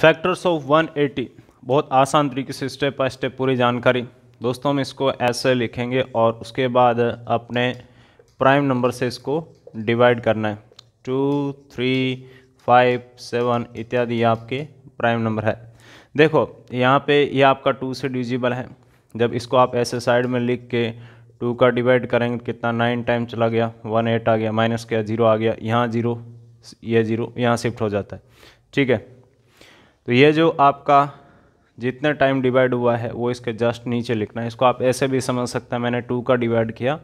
factors of 180 बहुत आसान तरीके से स्टेप बाय स्टेप पूरी जानकारी दोस्तों हम इसको ऐसे लिखेंगे और उसके बाद अपने प्राइम नंबर से इसको डिवाइड करना है टू थ्री फाइव सेवन इत्यादि आपके प्राइम नंबर है देखो यहाँ पे ये यह आपका टू से डिजिबल है जब इसको आप ऐसे साइड में लिख के टू का डिवाइड करेंगे कितना नाइन टाइम चला गया वन एट आ गया माइनस क्या जीरो आ गया यहाँ जीरो ये यह जीरो यहाँ शिफ्ट हो जाता है ठीक है तो ये जो आपका जितना टाइम डिवाइड हुआ है वो इसके जस्ट नीचे लिखना है इसको आप ऐसे भी समझ सकते हैं मैंने टू का डिवाइड किया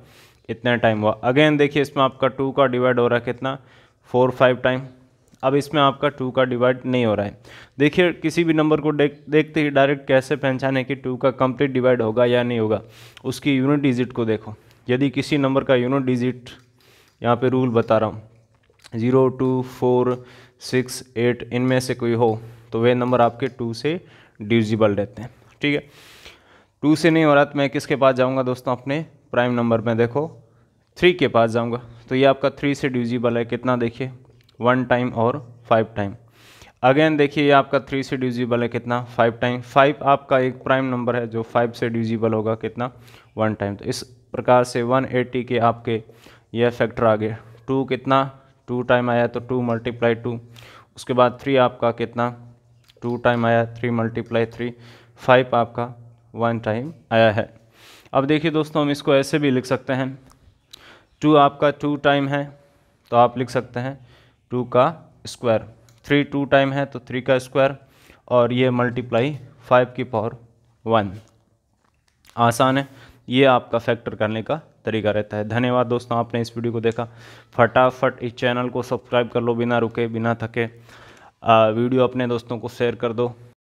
इतना टाइम हुआ अगेन देखिए इसमें आपका टू का डिवाइड हो रहा है कितना फोर फाइव टाइम अब इसमें आपका टू का डिवाइड नहीं हो रहा है देखिए किसी भी नंबर को देख देखते ही डायरेक्ट कैसे पहचाने कि टू का कंप्लीट डिवाइड होगा या नहीं होगा उसकी यूनिट डिजिट को देखो यदि किसी नंबर का यूनिट डिजिट यहाँ पे रूल बता रहा हूँ zero two four six eight इनमें से कोई हो तो वे नंबर आपके टू से डिविजिबल रहते हैं ठीक है टू से नहीं हो रहा तो मैं किसके पास जाऊँगा दोस्तों अपने प्राइम नंबर में देखो थ्री के पास जाऊँगा तो ये आपका थ्री से डिविजिबल है कितना देखिए वन टाइम और फाइव टाइम अगेन देखिए ये आपका थ्री से डिविजिबल है कितना फाइव टाइम फाइव आपका एक प्राइम नंबर है जो फाइव से डिविजिबल होगा कितना वन टाइम तो इस प्रकार से वन एटी के आपके यह फैक्टर आ गया टू कितना टू टाइम आया तो टू मल्टीप्लाई टू उसके बाद थ्री आपका कितना टू टाइम आया थ्री मल्टीप्लाई थ्री फाइव आपका वन टाइम आया है अब देखिए दोस्तों हम इसको ऐसे भी लिख सकते हैं टू आपका टू टाइम है तो आप लिख सकते हैं टू का स्क्वायर थ्री टू टाइम है तो थ्री का स्क्वायर और ये मल्टीप्लाई फाइव की पावर वन आसान है ये आपका फैक्टर करने का तरीका रहता है धन्यवाद दोस्तों आपने इस वीडियो को देखा फटाफट इस चैनल को सब्सक्राइब कर लो बिना रुके बिना थके आ, वीडियो अपने दोस्तों को शेयर कर दो